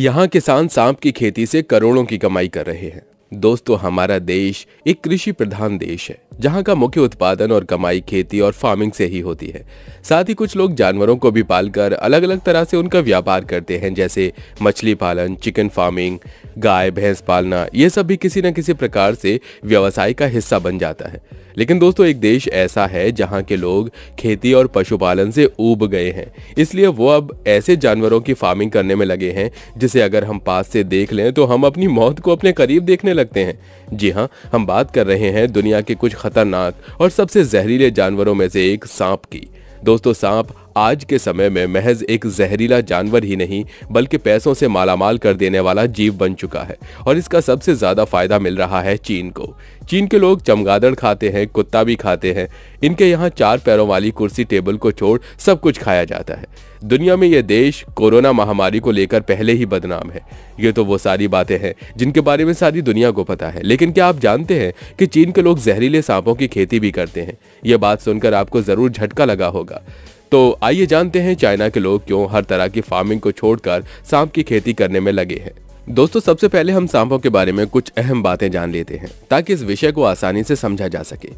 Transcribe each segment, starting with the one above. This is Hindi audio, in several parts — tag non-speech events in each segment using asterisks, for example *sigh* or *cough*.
यहाँ किसान सांप की खेती से करोड़ों की कमाई कर रहे हैं दोस्तों हमारा देश एक कृषि प्रधान देश है जहाँ का मुख्य उत्पादन और कमाई खेती और फार्मिंग से ही होती है साथ ही कुछ लोग जानवरों को भी पालकर अलग अलग तरह से उनका व्यापार करते हैं जैसे मछली पालन चिकन फार्मिंग गाय भैंस पालना ये सब भी किसी न किसी प्रकार से व्यवसाय का हिस्सा बन जाता है लेकिन दोस्तों एक देश ऐसा है जहाँ के लोग खेती और पशुपालन से उब गए हैं इसलिए वो अब ऐसे जानवरों की फार्मिंग करने में लगे हैं जिसे अगर हम पास से देख लें तो हम अपनी मौत को अपने करीब देखने लगते हैं जी हाँ हम बात कर रहे हैं दुनिया के कुछ खतरनाक और सबसे जहरीले जानवरों में से एक सांप की दोस्तों सांप आज के समय में महज एक जहरीला जानवर ही नहीं बल्कि पैसों से मालामाल कर देने वाला जीव बन चुका है और इसका सबसे ज़्यादा फायदा मिल रहा है चीन को चीन के लोग चमगादड़ खाते हैं कुत्ता भी खाते हैं इनके यहाँ चार पैरों वाली कुर्सी टेबल को छोड़ सब कुछ खाया जाता है दुनिया में यह देश कोरोना महामारी को लेकर पहले ही बदनाम है ये तो वो सारी बातें हैं जिनके बारे में सारी दुनिया को पता है लेकिन क्या आप जानते हैं कि चीन के लोग जहरीले सांपों की खेती भी करते हैं यह बात सुनकर आपको जरूर झटका लगा होगा तो आइए जानते हैं चाइना के लोग क्यों हर तरह की फार्मिंग को छोड़कर सांप की खेती करने में लगे हैं दोस्तों सबसे पहले हम सांपों के बारे में कुछ अहम बातें जान लेते हैं ताकि इस विषय को आसानी से समझा जा सके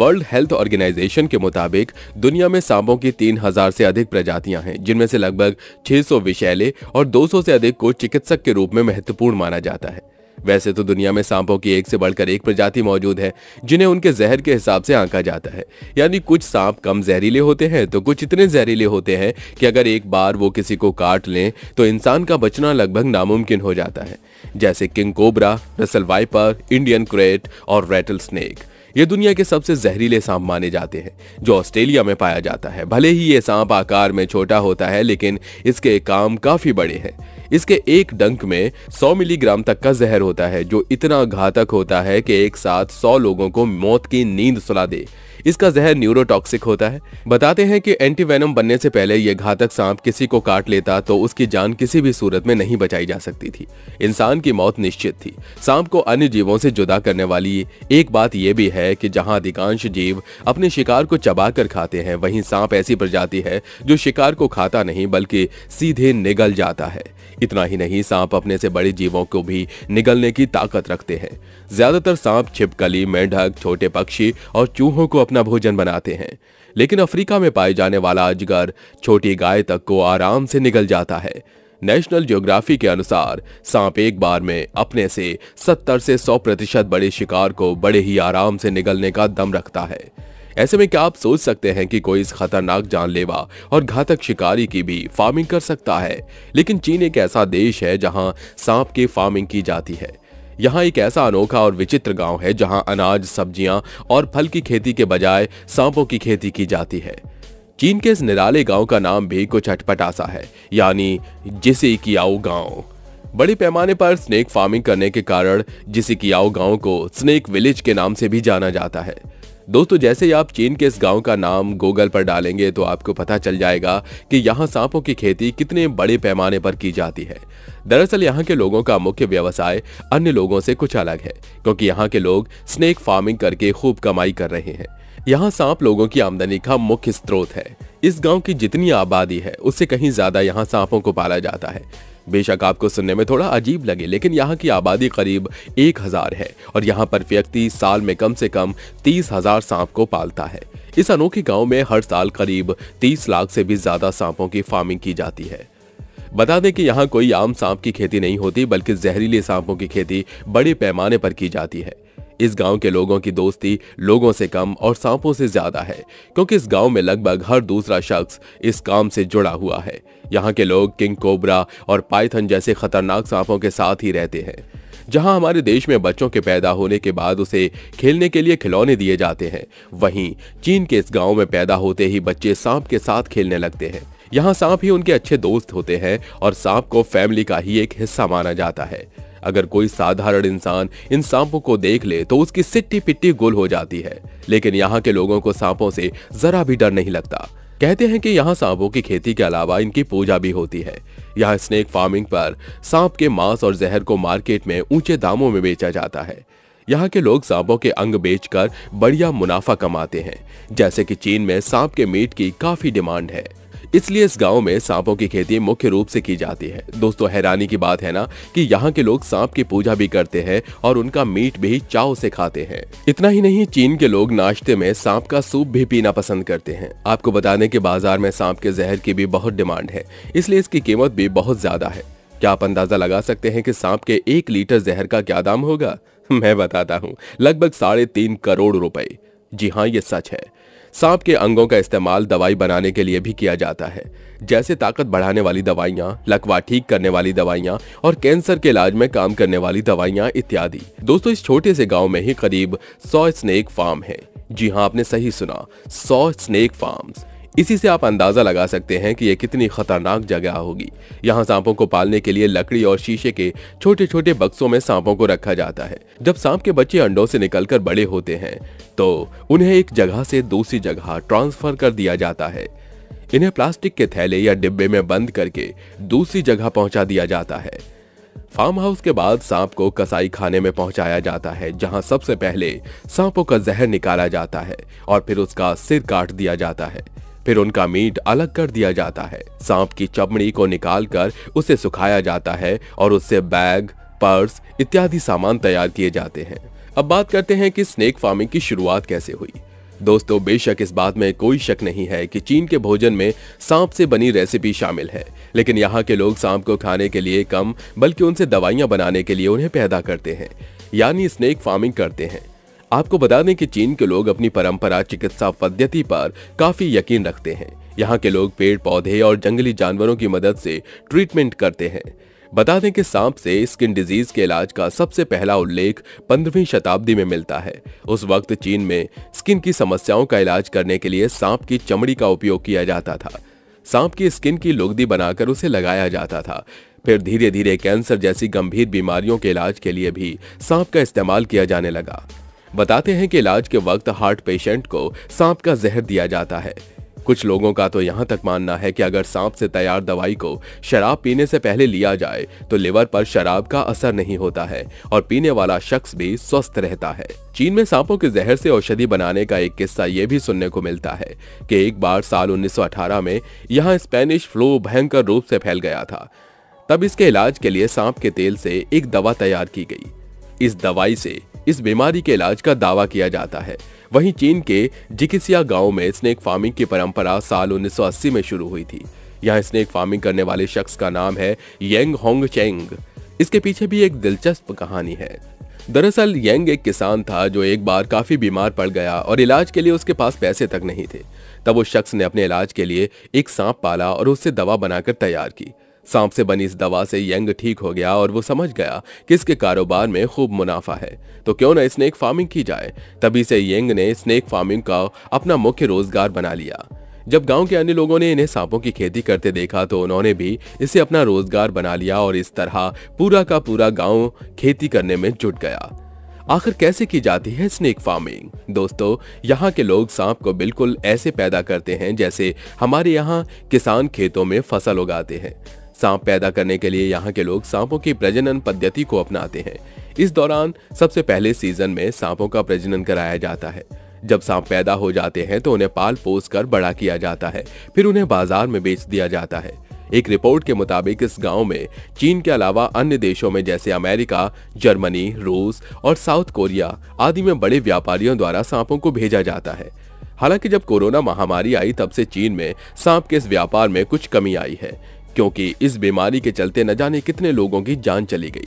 वर्ल्ड हेल्थ ऑर्गेनाइजेशन के मुताबिक दुनिया में सांपों की 3000 से अधिक प्रजातियां हैं जिनमें से लगभग 600 विषैले और 200 से अधिक को चिकित्सक के रूप में महत्वपूर्ण माना जाता है वैसे तो दुनिया में सांपों की एक से बढ़कर एक प्रजाति मौजूद है जिन्हें उनके जहर के हिसाब से आंका जाता है यानी कुछ सांप कम जहरीले होते हैं तो कुछ इतने जहरीले होते हैं कि अगर एक बार वो किसी को काट लें तो इंसान का बचना लगभग नामुमकिन हो जाता है जैसे king cobra Russell viper Indian krait और रेटल स्नेक ये दुनिया के सबसे जहरीले सांप माने जाते हैं जो ऑस्ट्रेलिया में पाया जाता है भले ही ये सांप आकार में छोटा होता है लेकिन इसके काम काफी बड़े हैं इसके एक डंक में 100 मिलीग्राम तक का जहर होता है जो इतना घातक होता है कि एक साथ 100 लोगों को मौत की नींद सुला दे इसका जहर न्यूरोटॉक्सिक होता है बताते हैं कि एंटीवेनम बनने से पहले यह घातक सांप किसी को काट लेता तो उसकी जान किसी भी सूरत में नहीं बचाई जा सकती थी इंसान की मौत निश्चित थी सांप को अन्य जीवों से जुदा करने वाली एक बात यह भी है कि जहां अधिकांश जीव अपने शिकार को चबा कर खाते हैं वहीं सांप ऐसी प्रजाति है जो शिकार को खाता नहीं बल्कि सीधे निगल जाता है इतना ही नहीं सांप अपने से बड़े जीवों को भी निगलने की ताकत रखते हैं ज्यादातर सांप छिपकली मेंढक छोटे पक्षी और चूहों को अपना भोजन बनाते हैं लेकिन अफ्रीका में पाए जाने वाला अजगर छोटी गाय तक को आराम से निगल जाता है नेशनल ज्योग्राफी के अनुसार सांप एक बार में अपने से 70 से 100 प्रतिशत बड़े शिकार को बड़े ही आराम से निगलने का दम रखता है ऐसे में क्या आप सोच सकते हैं कि कोई इस खतरनाक जानलेवा और घातक शिकारी की भी फार्मिंग कर सकता है लेकिन चीन एक ऐसा देश है जहाँ सांप की फार्मिंग की जाती है यहाँ एक ऐसा अनोखा और विचित्र गांव है जहां अनाज सब्जियां और फल की खेती के बजाय सांपों की खेती की जाती है चीन के इस निराले गांव का नाम भी कुछ अटपटा सा है यानी जिसे कियाओ गांव बड़े पैमाने पर स्नेक फार्मिंग करने के कारण जिसे कियाओ गांव को स्नेक विलेज के नाम से भी जाना जाता है दोस्तों जैसे ही आप चीन के इस गांव का नाम गूगल पर डालेंगे तो आपको पता चल जाएगा कि यहाँ सांपों की खेती कितने बड़े पैमाने पर की जाती है दरअसल यहाँ के लोगों का मुख्य व्यवसाय अन्य लोगों से कुछ अलग है क्योंकि यहाँ के लोग स्नेक फार्मिंग करके खूब कमाई कर रहे हैं यहाँ सांप लोगों की आमदनी का मुख्य स्रोत है इस गांव की जितनी आबादी है उससे कहीं ज्यादा यहाँ सांपों को पाला जाता है बेशक आपको सुनने में थोड़ा अजीब लगे लेकिन यहाँ की आबादी करीब एक हजार है और यहाँ पर व्यक्ति साल में कम से कम तीस हजार सांप को पालता है इस अनोखे गांव में हर साल करीब तीस लाख से भी ज्यादा सांपों की फार्मिंग की जाती है बता दें कि यहाँ कोई आम सांप की खेती नहीं होती बल्कि जहरीले सांपों की खेती बड़े पैमाने पर की जाती है इस गांव के लोगों की दोस्ती लोगों से कम और सांपों से ज्यादा है क्योंकि इस गांव में लगभग हर दूसरा शख्स इस काम से जुड़ा हुआ है यहाँ के लोग किंग कोबरा और पाइथन जैसे खतरनाक सांपों के साथ ही रहते हैं जहां हमारे देश में बच्चों के पैदा होने के बाद उसे खेलने के लिए खिलौने दिए जाते हैं वहीं चीन के इस गांव में पैदा होते ही बच्चे सांप के साथ खेलने लगते हैं यहाँ सांप ही उनके अच्छे दोस्त होते हैं और सांप को फैमिली का ही एक हिस्सा माना जाता है अगर कोई साधारण इंसान इन सांपों को देख ले तो उसकी सिट्टी पिट्टी गुल हो जाती है लेकिन यहाँ के लोगों को सांपों से जरा भी डर नहीं लगता कहते हैं कि यहाँ सांपों की खेती के अलावा इनकी पूजा भी होती है यहाँ स्नेक फार्मिंग पर सांप के मांस और जहर को मार्केट में ऊंचे दामों में बेचा जाता है यहाँ के लोग सांपों के अंग बेचकर बढ़िया मुनाफा कमाते हैं जैसे कि चीन में सांप के मीट की काफी डिमांड है इसलिए इस गाँव में सांपों की खेती मुख्य रूप से की जाती है दोस्तों हैरानी की बात है ना कि यहाँ के लोग सांप की पूजा भी करते हैं और उनका मीट भी चाव से खाते हैं इतना ही नहीं चीन के लोग नाश्ते में सांप का सूप भी पीना पसंद करते हैं आपको बता दें बाजार में सांप के जहर की भी बहुत डिमांड है इसलिए इसकी कीमत भी बहुत ज्यादा है क्या आप अंदाजा लगा सकते हैं कि सांप के एक लीटर जहर का क्या दाम होगा *laughs* मैं बताता हूँ लगभग साढ़े तीन करोड़ रुपए जी हाँ ये सच है सांप के अंगों का इस्तेमाल दवाई बनाने के लिए भी किया जाता है जैसे ताकत बढ़ाने वाली दवाइयाँ लकवा ठीक करने वाली दवाइयाँ और कैंसर के इलाज में काम करने वाली दवाइयाँ इत्यादि दोस्तों इस छोटे से गाँव में ही करीब सौ स्नेक फार्म है जी हाँ आपने सही सुना सौ स्नेक फार्म इसी से आप अंदाजा लगा सकते हैं कि ये कितनी खतरनाक जगह होगी यहाँ सांपों को पालने के लिए लकड़ी और शीशे के छोटे छोटे बक्सों में सांपों को रखा जाता है जब सांप के बच्चे अंडों से निकलकर बड़े होते हैं तो उन्हें एक जगह से दूसरी जगह ट्रांसफर कर दिया जाता है इन्हें प्लास्टिक के थैले या डिब्बे में बंद करके दूसरी जगह पहुंचा दिया जाता है फार्म हाउस के बाद सांप को कसाई खाने में पहुंचाया जाता है जहां सबसे पहले सांपों का जहर निकाला जाता है और फिर उसका सिर काट दिया जाता है फिर उनका मीट अलग कर दिया जाता है सांप की चमड़ी को निकालकर उसे सुखाया जाता है और उससे बैग पर्स इत्यादि सामान तैयार किए जाते हैं अब बात करते हैं कि स्नेक फार्मिंग की शुरुआत कैसे हुई दोस्तों बेशक इस बात में कोई शक नहीं है कि चीन के भोजन में सांप से बनी रेसिपी शामिल है लेकिन यहाँ के लोग सांप को खाने के लिए कम बल्कि उनसे दवाइयाँ बनाने के लिए उन्हें पैदा करते हैं यानी स्नेक फार्मिंग करते हैं आपको बता दें कि चीन के लोग अपनी परंपरा चिकित्सा पद्धति पर काफी यकीन रखते हैं यहाँ के लोग पेड़ पौधे और जंगली जानवरों की मदद से ट्रीटमेंट करते हैं बता दें कि सांप से स्किन डिजीज के इलाज का सबसे पहला उल्लेख 15वीं शताब्दी में मिलता है उस वक्त चीन में स्किन की समस्याओं का इलाज करने के लिए सांप की चमड़ी का उपयोग किया जाता था सांप की स्किन की लुगदी बनाकर उसे लगाया जाता था फिर धीरे धीरे कैंसर जैसी गंभीर बीमारियों के इलाज के लिए भी सांप का इस्तेमाल किया जाने लगा बताते हैं कि इलाज के वक्त हार्ट पेशेंट को सांप का जहर दिया जाता है कुछ लोगों का तो यहाँ तक मानना है कि अगर सांप से तैयार दवाई को शराब पीने से पहले लिया जाए तो लिवर पर शराब का असर नहीं होता है और पीने वाला शख्स भी स्वस्थ रहता है चीन में सांपों के जहर से औषधि बनाने का एक किस्सा ये भी सुनने को मिलता है कि एक बार साल 1918 में यहाँ स्पेनिश फ्लू भयंकर रूप से फैल गया था तब इसके इलाज के लिए सांप के तेल से एक दवा तैयार की गई इस दवाई से इस बीमारी के इलाज का दावा किया जाता है वहीं चीन के जिकिसिया गांव में स्नेक फार्मिंग की परंपरा साल 1980 में शुरू हुई थी यहां स्नेक फार्मिंग करने वाले शख्स का नाम है येंग होंग चेंग इसके पीछे भी एक दिलचस्प कहानी है दरअसल यंग एक किसान था जो एक बार काफी बीमार पड़ गया और इलाज के लिए उसके पास पैसे तक नहीं थे तब उस शख्स ने अपने इलाज के लिए एक सांप पाला और उससे दवा बनाकर तैयार की सांप से बनी इस दवा से यंग ठीक हो गया और वो समझ गया कि इसके कारोबार में खूब मुनाफा है तो क्यों ना स्नेक फार्मिंग की जाए तभी से यंग ने स्नेक फार्मिंग का अपना मुख्य रोजगार बना लिया जब गांव के अन्य लोगों ने इन्हें सांपों की खेती करते देखा तो उन्होंने भी इसे अपना रोजगार बना लिया और इस तरह पूरा का पूरा गांव खेती करने में जुट गया आखिर कैसे की जाती है स्नेक फार्मिंग दोस्तों यहाँ के लोग सांप को बिल्कुल ऐसे पैदा करते हैं जैसे हमारे यहाँ किसान खेतों में फसल उगाते हैं सांप पैदा करने के लिए यहाँ के लोग सांपों की प्रजनन पद्धति को अपनाते हैं इस दौरान सबसे पहले सीजन में सांपों का प्रजनन कराया जाता है जब सांप पैदा हो जाते हैं तो उन्हें पाल पोस कर बड़ा किया जाता है फिर उन्हें बाजार में बेच दिया जाता है एक रिपोर्ट के मुताबिक इस गांव में चीन के अलावा अन्य देशों में जैसे अमेरिका जर्मनी रूस और साउथ कोरिया आदि में बड़े व्यापारियों द्वारा सांपों को भेजा जाता है हालांकि जब कोरोना महामारी आई तब से चीन में सांप के इस व्यापार में कुछ कमी आई है क्योंकि इस बीमारी के चलते न जाने कितने लोगों की जान चली गई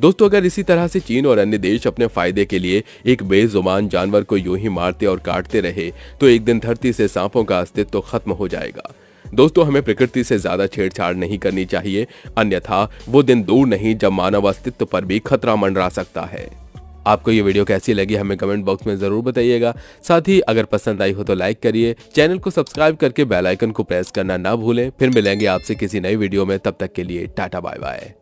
दोस्तों अगर इसी तरह से चीन और अन्य देश अपने फायदे के लिए एक बेजुबान जानवर को यूं ही मारते और काटते रहे तो एक दिन धरती से सांपों का अस्तित्व तो खत्म हो जाएगा दोस्तों हमें प्रकृति से ज्यादा छेड़छाड़ नहीं करनी चाहिए अन्यथा वो दिन दूर नहीं जब मानव अस्तित्व पर भी खतरा मंडरा सकता है आपको ये वीडियो कैसी लगी हमें कमेंट बॉक्स में जरूर बताइएगा साथ ही अगर पसंद आई हो तो लाइक करिए चैनल को सब्सक्राइब करके बेलाइकन को प्रेस करना ना भूलें फिर मिलेंगे आपसे किसी नई वीडियो में तब तक के लिए टाटा बाय बाय